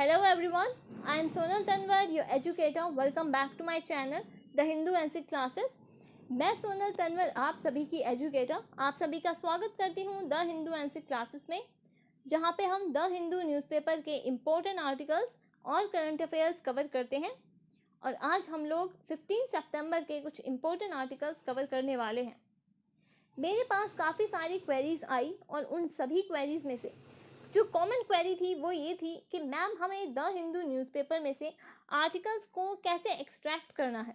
Hello everyone I am Sonal Tanwar your educator welcome back to my channel the Hindu NC classes मैं सोनल तनवर आप सभी की educator आप सभी का स्वागत करती हूँ द हिंदू एनसी क्लासेस में जहाँ पे हम द हिंदू न्यूज़पेपर के इम्पोर्टेंट आर्टिकल्स और करंट अफेयर्स कवर करते हैं और आज हम लोग फिफ्टीन सेप्टेम्बर के कुछ इम्पोर्टेंट आर्टिकल्स कवर करने वाले हैं मेरे पास काफ़ी सारी क्वेरीज आई और उन सभी क्वेरीज़ में से जो कॉमन क्वेरी थी वो ये थी कि मैम हमें द हिंदू न्यूज़पेपर में से आर्टिकल्स को कैसे एक्सट्रैक्ट करना है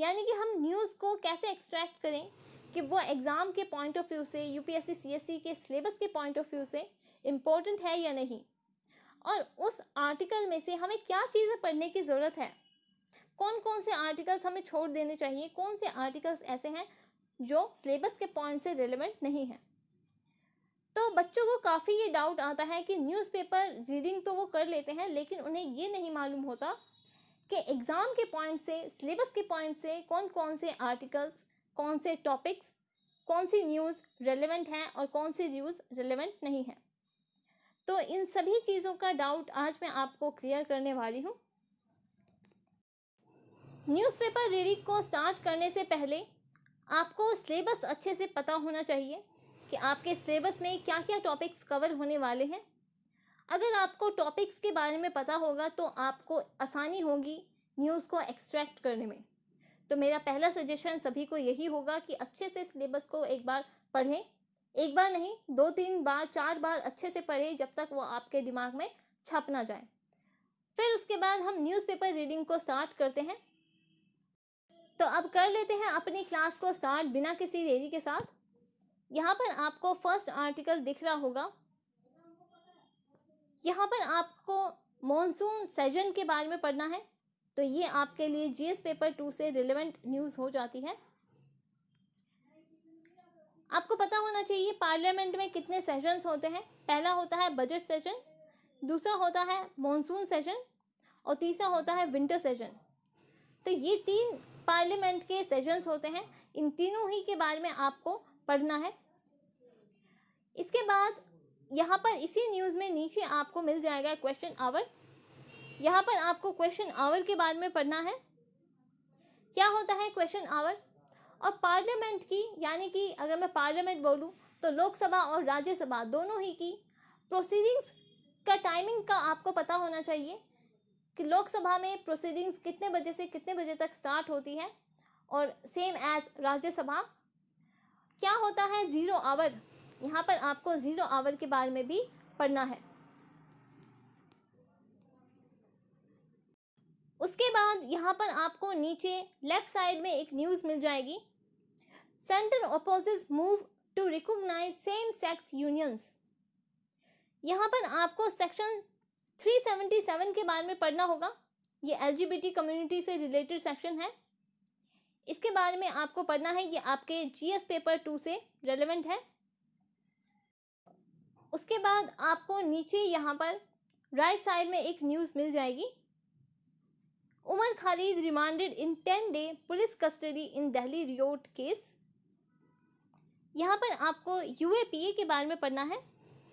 यानी कि हम न्यूज़ को कैसे एक्सट्रैक्ट करें कि वो एग्ज़ाम के पॉइंट ऑफ व्यू से यूपीएससी सीएससी e के सिलेबस के पॉइंट ऑफ व्यू से इम्पोर्टेंट है या नहीं और उस आर्टिकल में से हमें क्या चीज़ें पढ़ने की ज़रूरत है कौन कौन से आर्टिकल्स हमें छोड़ देने चाहिए कौन से आर्टिकल्स ऐसे हैं जो सिलेबस के पॉइंट से रिलेवेंट नहीं हैं तो बच्चों को काफ़ी ये डाउट आता है कि न्यूज़पेपर रीडिंग तो वो कर लेते हैं लेकिन उन्हें ये नहीं मालूम होता कि एग्ज़ाम के पॉइंट से सिलेबस के पॉइंट से कौन कौन से आर्टिकल्स कौन से टॉपिक्स कौन सी न्यूज़ रेलेवेंट हैं और कौन सी न्यूज़ रेलेवेंट नहीं है तो इन सभी चीज़ों का डाउट आज मैं आपको क्लियर करने वाली हूँ न्यूज़पेपर रीडिंग को स्टार्ट करने से पहले आपको सिलेबस अच्छे से पता होना चाहिए कि आपके सिलेबस में क्या क्या टॉपिक्स कवर होने वाले हैं अगर आपको टॉपिक्स के बारे में पता होगा तो आपको आसानी होगी न्यूज़ को एक्सट्रैक्ट करने में तो मेरा पहला सजेशन सभी को यही होगा कि अच्छे से सिलेबस को एक बार पढ़ें एक बार नहीं दो तीन बार चार बार अच्छे से पढ़ें जब तक वो आपके दिमाग में छप ना जाए फिर उसके बाद हम न्यूज़पेपर रीडिंग को स्टार्ट करते हैं तो अब कर लेते हैं अपनी क्लास को स्टार्ट बिना किसी देरी के साथ यहाँ पर आपको फर्स्ट आर्टिकल दिख रहा होगा यहाँ पर आपको मॉनसून सेजन के बारे में पढ़ना है तो ये आपके लिए जीएस पेपर टू से रिलेवेंट न्यूज़ हो जाती है आपको पता होना चाहिए पार्लियामेंट में कितने सेशंस होते हैं पहला होता है बजट सेशन दूसरा होता है मॉनसून सेशन और तीसरा होता है विंटर सेशन तो ये तीन पार्लियामेंट के सेशंस होते हैं इन तीनों ही के बारे में आपको पढ़ना है इसके बाद यहाँ पर इसी न्यूज़ में नीचे आपको मिल जाएगा क्वेश्चन आवर यहाँ पर आपको क्वेश्चन आवर के बारे में पढ़ना है क्या होता है क्वेश्चन आवर और पार्लियामेंट की यानी कि अगर मैं पार्लियामेंट बोलूँ तो लोकसभा और राज्यसभा दोनों ही की प्रोसीडिंग्स का टाइमिंग का आपको पता होना चाहिए कि लोकसभा में प्रोसीडिंग्स कितने बजे से कितने बजे तक स्टार्ट होती है और सेम एज राज्यसभा क्या होता है ज़ीरो आवर यहाँ पर आपको ज़ीरो आवर के बारे में भी पढ़ना है उसके बाद यहाँ पर आपको नीचे लेफ्ट साइड में एक न्यूज़ मिल जाएगी centre opposes move to recognise same sex unions यहाँ पर आपको सेक्शन 377 के बारे में पढ़ना होगा ये एलजीबीटी कम्युनिटी से रिलेटेड सेक्शन है इसके बारे में आपको पढ़ना है ये आपके जीएस पेपर टू से रेलेवेंट है उसके बाद आपको नीचे यहाँ पर राइट साइड में एक न्यूज़ मिल जाएगी Umar Khalid remanded in ten day police custody in Delhi riot case यहाँ पर आपको यू के बारे में पढ़ना है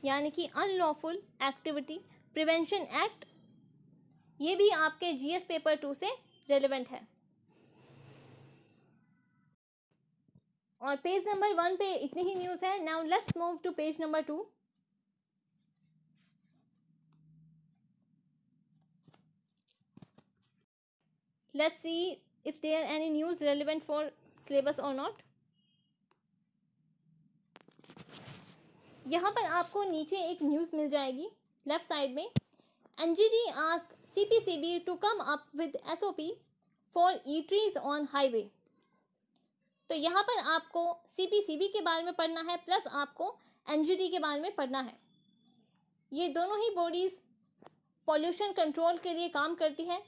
यानी कि अनलॉफुल एक्टिविटी प्रिवेंशन एक्ट ये भी आपके जीएस पेपर टू से रेलेवेंट है और पेज नंबर वन पे इतनी ही न्यूज़ है now let's move to page number two let's see if there are any news relevant for syllabus or not यहाँ पर आपको नीचे एक न्यूज़ मिल जाएगी लेफ्ट साइड में N G D ask C P C B to come up with S O P for E trees on highway तो यहाँ पर आपको सी पी सी बी के बारे में पढ़ना है प्लस आपको एन जी डी के बारे में पढ़ना है ये दोनों ही बॉडीज़ पॉल्यूशन कंट्रोल के लिए काम करती है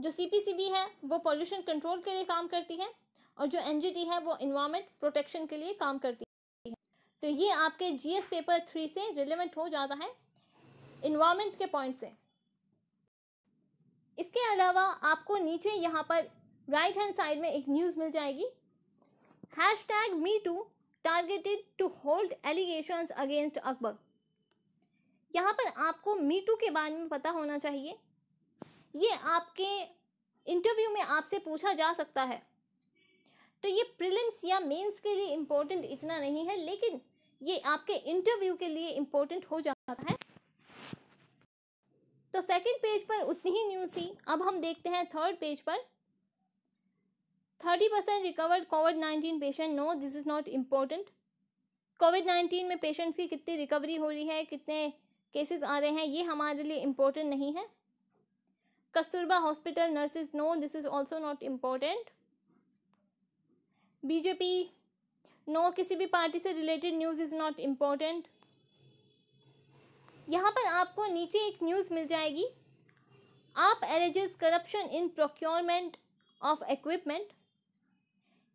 जो सी है वो पॉल्यूशन कंट्रोल के लिए काम करती है और जो एन है वो इन्वामेंट प्रोटेक्शन के लिए काम करती है तो ये आपके जीएस पेपर थ्री से रिलेवेंट हो जाता है इन्वामेंट के पॉइंट से इसके अलावा आपको नीचे यहाँ पर राइट हैंड साइड में एक न्यूज़ मिल जाएगी hash tag me too targeted to hold allegation against Akbar यहाँ पर आपको मी टू के बारे में पता होना चाहिए ये आपके इंटरव्यू में आपसे पूछा जा सकता है तो ये प्रिलिम्स या मेंस के लिए इम्पोर्टेंट इतना नहीं है लेकिन ये आपके इंटरव्यू के लिए इम्पोर्टेंट हो जाता है तो सेकंड पेज पर उतनी ही न्यूज़ थी अब हम देखते हैं थर्ड पेज पर thirty percent recovered Covid nineteen patient no this is not important Covid nineteen में पेशेंट्स की कितनी रिकवरी हो रही है कितने केसेस आ रहे हैं ये हमारे लिए इम्पोर्टेंट नहीं है Kasturba Hospital nurses. No, this is also not important. BJP. No, किसी भी पार्टी से related news is not important यहाँ पर आपको नीचे एक न्यूज़ मिल जाएगी आप alleges corruption in procurement of equipment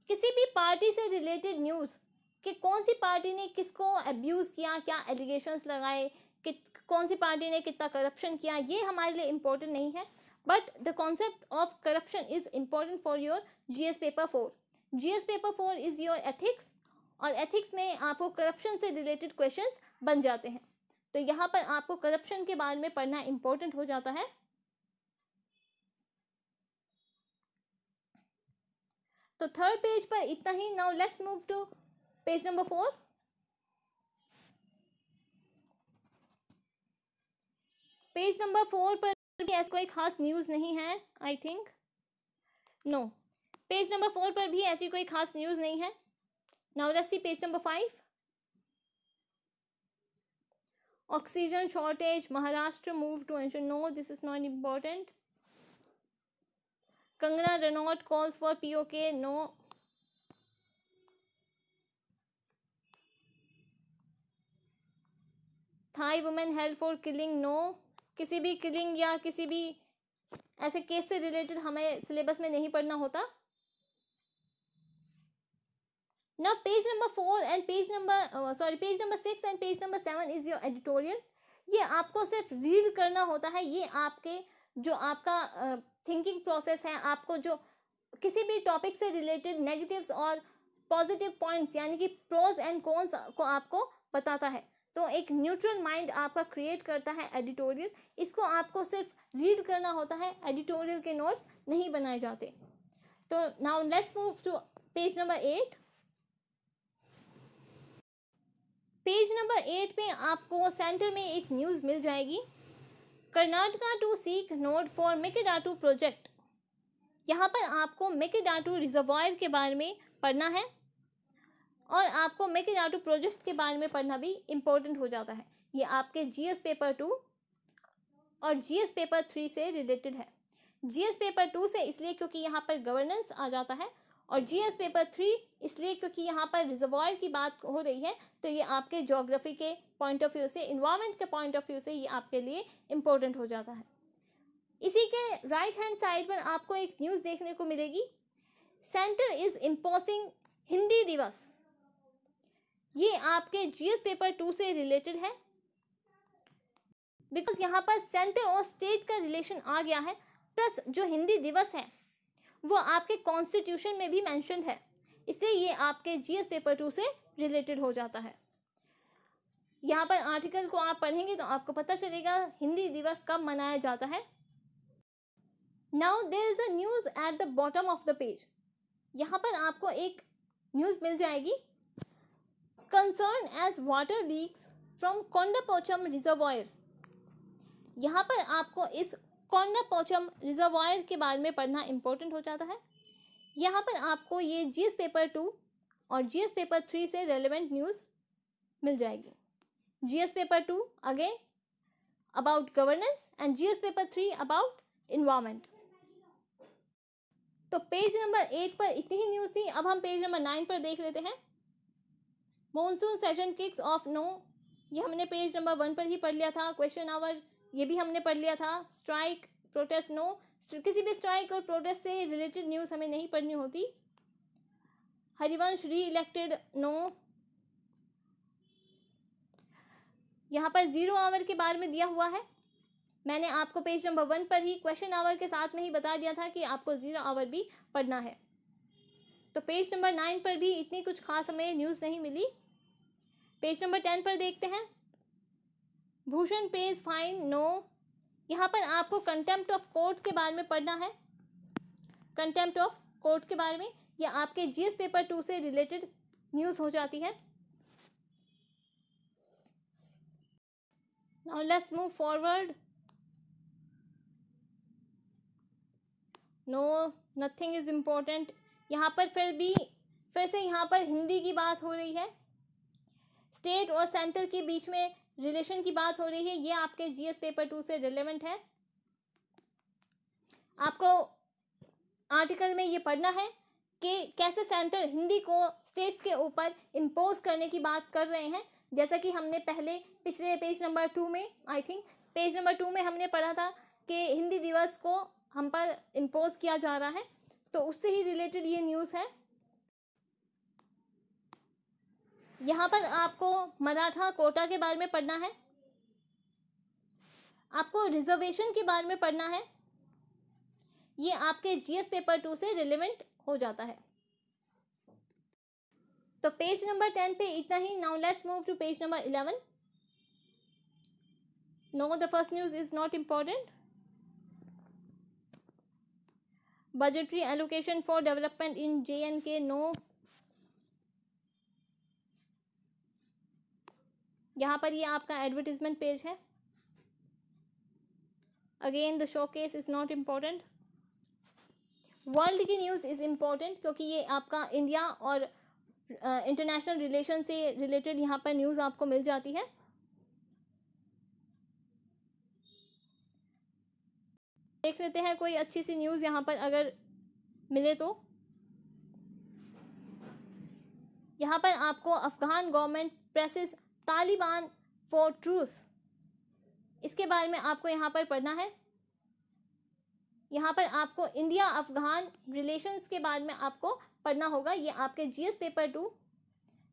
किसी भी पार्टी से रिलेटेड न्यूज़ कि कौन सी पार्टी ने किसको अब्यूज़ किया क्या एलिगेशंस लगाए कौन सी पार्टी ने कितना करप्शन किया ये हमारे लिए इम्पोर्टेंट नहीं है but the concept of corruption is important for your GS paper four GS paper four is your ethics और एथिक्स में आपको करप्शन से रिलेटेड क्वेश्चन बन जाते हैं तो यहाँ पर आपको करप्शन के बारे में पढ़ना इम्पोर्टेंट हो जाता है तो थर्ड पेज पर इतना ही now let's move to page number four page number four पर भी ऐसी कोई खास न्यूज़ नहीं है I think no page number four पर भी ऐसी कोई खास न्यूज़ नहीं है now let's see page number five oxygen shortage Maharashtra move to एंश no this is not important Kangana Ranaut calls for POK no Thai women help for killing no किसी भी किलिंग या किसी भी ऐसे केस से रिलेटेड हमें सिलेबस में नहीं पढ़ना होता ना page number four and page number sorry page number six and page number seven is your editorial ये आपको सिर्फ रीड करना होता है ये आपके जो आपका थिंकिंग uh, प्रोसेस है आपको जो किसी भी टॉपिक से रिलेटेड नेगेटिव्स और पॉजिटिव पॉइंट्स यानी कि प्रोज एंड कॉन्स को आपको बताता है तो एक न्यूट्रल माइंड आपका क्रिएट करता है एडिटोरियल इसको आपको सिर्फ रीड करना होता है एडिटोरियल के नोट्स नहीं बनाए जाते तो now let's move to page number eight page number eight पे आपको सेंटर में एक न्यूज़ मिल जाएगी Karnataka to seek nod for Mekedatu project यहाँ पर आपको मेकेडाटू रिजर्वायर के बारे में पढ़ना है और आपको मेक इन आउट प्रोजेक्ट के बारे में पढ़ना भी इम्पोर्टेंट हो जाता है ये आपके जीएस पेपर टू और जीएस पेपर थ्री से रिलेटेड है जीएस पेपर टू से इसलिए क्योंकि यहाँ पर गवर्नेंस आ जाता है और जीएस पेपर थ्री इसलिए क्योंकि यहाँ पर रिजर्वॉयर की बात हो रही है तो ये आपके जोग्राफी के पॉइंट ऑफ व्यू से इन्वायरमेंट के पॉइंट ऑफ व्यू से ये आपके लिए इम्पोर्टेंट हो जाता है इसी के राइट हैंड साइड पर आपको एक न्यूज़ देखने को मिलेगी सेंटर इज़ इम्पोसिंग हिंदी दिवस ये आपके जीएस पेपर टू से रिलेटेड है बिकॉज यहाँ पर सेंटर और स्टेट का रिलेशन आ गया है प्लस जो हिंदी दिवस है वो आपके कॉन्स्टिट्यूशन में भी मैंशन है इससे ये आपके जीएस पेपर टू से रिलेटेड हो जाता है यहाँ पर आर्टिकल को आप पढ़ेंगे तो आपको पता चलेगा हिंदी दिवस कब मनाया जाता है now there is a news at the bottom of the page यहाँ पर आपको एक न्यूज़ मिल जाएगी as water leaks from from Pocham reservoir यहाँ पर आपको इस पोचम रिजर्वायर के बारे में पढ़ना इम्पोर्टेंट हो जाता है यहाँ पर आपको ये जी एस पेपर टू और जी एस पेपर थ्री से रेलिवेंट न्यूज़ मिल जाएगी G S paper two again about governance and G S paper three about environment तो पेज नंबर एट पर इतनी ही न्यूज़ थी अब हम पेज नंबर नाइन पर देख लेते हैं monsoon session kicks off no ये हमने पेज नंबर वन पर ही पढ़ लिया था क्वेश्चन आवर ये भी हमने पढ़ लिया था स्ट्राइक प्रोटेस्ट नो किसी भी स्ट्राइक और प्रोटेस्ट से रिलेटेड न्यूज़ हमें नहीं पढ़नी होती हरिवंश री इलेक्टेड नो यहाँ पर ज़ीरो आवर के बारे में दिया हुआ है मैंने आपको पेज नंबर वन पर ही क्वेश्चन आवर के साथ में ही बता दिया था कि आपको ज़ीरो आवर भी पढ़ना है तो पेज नंबर नाइन पर भी इतनी कुछ खास हमें न्यूज़ नहीं मिली पेज नंबर टेन पर देखते हैं भूषण पेज फाइन नो यहाँ पर आपको कंटेम्प्ट ऑफ कोर्ट के बारे में पढ़ना है कंटेम्प्ट ऑफ कोर्ट के बारे में या आपके जीएस पेपर टू से रिलेटेड न्यूज़ हो जाती है now let's move forward no nothing is important यहाँ पर फिर भी फिर से यहाँ पर हिंदी की बात हो रही है स्टेट और सेंटर के बीच में रिलेशन की बात हो रही है ये आपके जीएस पेपर टू से रिलेवेंट है आपको आर्टिकल में ये पढ़ना है कि कैसे सेंटर हिंदी को स्टेट्स के ऊपर इम्पोज करने की बात कर रहे हैं जैसा कि हमने पहले पिछले पेज नंबर टू में I think page number two में हमने पढ़ा था कि हिंदी दिवस को हम पर इम्पोज किया जा रहा है तो उससे ही रिलेटेड ये न्यूज़ है यहाँ पर आपको मराठा कोटा के बारे में पढ़ना है आपको रिजर्वेशन के बारे में पढ़ना है ये आपके जीएस पेपर टू से रिलेवेंट हो जाता है तो पेज नंबर टेन पे इतना ही now let's move to page number eleven no the first news is not important budgetary allocation for development in jnk no यहाँ पर ये आपका एडवर्टीजमेंट पेज है again the showcase is not important world की news is important क्योंकि ये आपका India और इंटरनेशनल uh, रिलेशन से रिलेटेड यहाँ पर न्यूज़ आपको मिल जाती है देख लेते हैं कोई अच्छी सी न्यूज़ यहाँ पर अगर मिले तो यहाँ पर आपको Afghan government presses Taliban for truce इसके बारे में आपको यहाँ पर पढ़ना है यहाँ पर आपको इंडिया अफ़गान रिलेशंस के बारे में आपको पढ़ना होगा ये आपके जीएस पेपर टू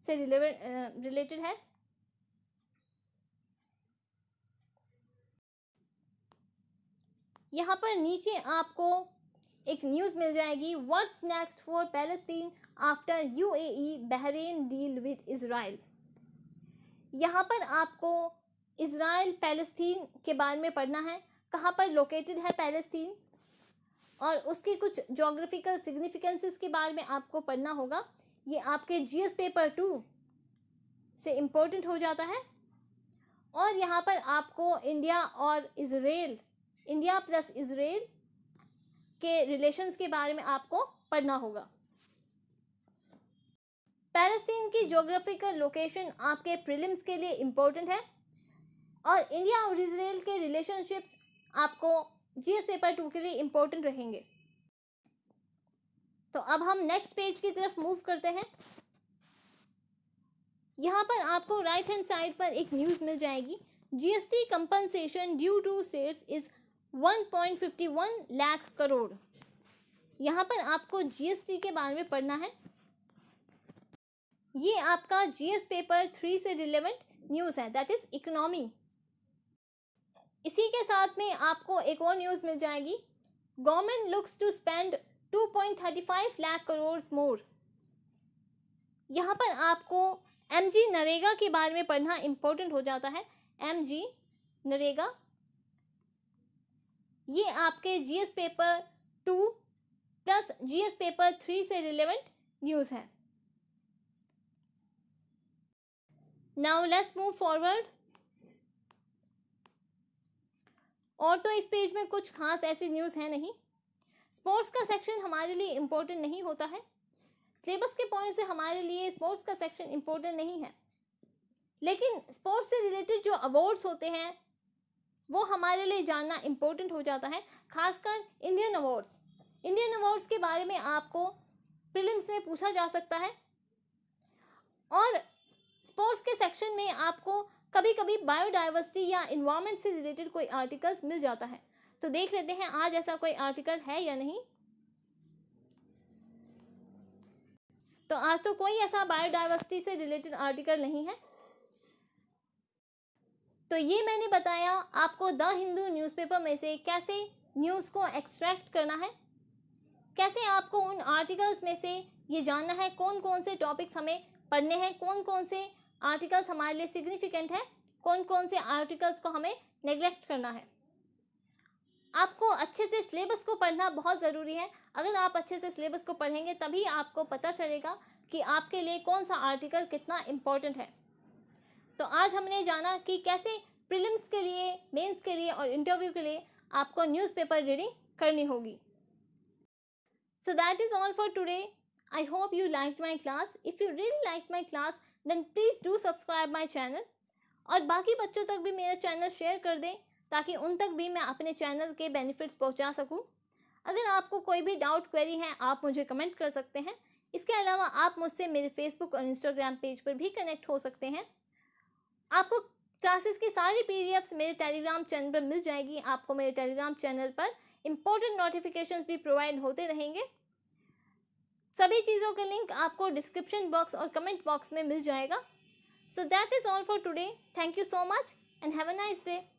से रिलेटेड है यहाँ पर नीचे आपको एक न्यूज़ मिल जाएगी what's next for Palestine after UAE Bahrain deal with Israel यहाँ पर आपको इसराइल पैलेस्टीन के बारे में पढ़ना है कहाँ पर लोकेटेड है पैलेस्टीन और उसके कुछ जोग्राफिकल सिग्निफिकेंसेस के बारे में आपको पढ़ना होगा ये आपके जीएस पेपर टू से इम्पोर्टेंट हो जाता है और यहाँ पर आपको इंडिया और इसराइल इंडिया प्लस इसराइल के रिलेशंस के बारे में आपको पढ़ना होगा पैलेस्टीन की जोग्राफिकल लोकेशन आपके प्रिलिम्स के लिए इम्पोर्टेंट है और इंडिया और इसराइल के रिलेशनशिप्स आपको जीएस पेपर टू के लिए इम्पोर्टेंट रहेंगे तो अब हम नेक्स्ट पेज की तरफ मूव करते हैं यहाँ पर आपको राइट हैंड साइड पर एक न्यूज़ मिल जाएगी GST compensation due to states is 1.51 lakh crore यहाँ पर आपको जीएसटी के बारे में पढ़ना है ये आपका जीएस पेपर थ्री से रिलेवेंट न्यूज़ है दैट इज़ इकोनॉमी इसी के साथ में आपको एक और न्यूज़ मिल जाएगी government looks to spend 2.35 lakh crore more यहाँ पर आपको एम जी नरेगा के बारे में पढ़ना इम्पोर्टेंट हो जाता है एम जी नरेगा ये आपके GS paper two plus GS paper three से रिलेवेंट न्यूज है नाउ लेट्स मूव फॉरवर्ड और तो इस पेज में कुछ खास ऐसी न्यूज़ है नहीं स्पोर्ट्स का सेक्शन हमारे लिए इम्पोर्टेंट नहीं होता है सिलेबस के पॉइंट से हमारे लिए स्पोर्ट्स का सेक्शन इम्पोर्टेंट नहीं है लेकिन स्पोर्ट्स से रिलेटेड जो अवार्ड्स होते हैं वो हमारे लिए जानना इम्पोर्टेंट हो जाता है खासकर इंडियन अवार्ड्स इंडियन अवार्ड्स के बारे में आपको प्रिलिम्स में पूछा जा सकता है और स्पोर्ट्स के सेक्शन में आपको कभी कभी बायोडाइवर्सिटी या इन्वायरमेंट से रिलेटेड कोई आर्टिकल्स मिल जाता है तो देख लेते हैं आज ऐसा कोई आर्टिकल है या नहीं तो आज तो कोई ऐसा बायोडाइवर्सिटी से रिलेटेड आर्टिकल नहीं है तो ये मैंने बताया आपको द हिंदू न्यूज़पेपर में से कैसे न्यूज़ को एक्सट्रैक्ट करना है कैसे आपको उन आर्टिकल्स में से ये जानना है कौन कौन से टॉपिक्स हमें पढ़ने हैं कौन कौन से आर्टिकल्स हमारे लिए सिग्निफिकेंट है कौन कौन से आर्टिकल्स को हमें नेग्लेक्ट करना है आपको अच्छे से सिलेबस को पढ़ना बहुत ज़रूरी है अगर आप अच्छे से सिलेबस को पढ़ेंगे तभी आपको पता चलेगा कि आपके लिए कौन सा आर्टिकल कितना इम्पोर्टेंट है तो आज हमने जाना कि कैसे प्रीलिम्स के लिए मेंस के लिए और इंटरव्यू के लिए आपको न्यूज़पेपर रीडिंग करनी होगी so that is all for today I hope you like my class if you really like my class then please do subscribe my channel और बाकी बच्चों तक भी मेरा चैनल शेयर कर दें ताकि उन तक भी मैं अपने चैनल के बेनिफिट्स पहुंचा सकूं अगर आपको कोई भी डाउट क्वेरी है आप मुझे कमेंट कर सकते हैं इसके अलावा आप मुझसे मेरे फेसबुक और इंस्टाग्राम पेज पर भी कनेक्ट हो सकते हैं आपको क्लासेस की सारी पी मेरे टेलीग्राम चैनल पर मिल जाएगी आपको मेरे टेलीग्राम चैनल पर इंपॉर्टेंट नोटिफिकेशन भी प्रोवाइड होते रहेंगे सभी चीज़ों के लिंक आपको डिस्क्रिप्शन बॉक्स और कमेंट बॉक्स में मिल जाएगा so that is all for today thank you so much and have a nice day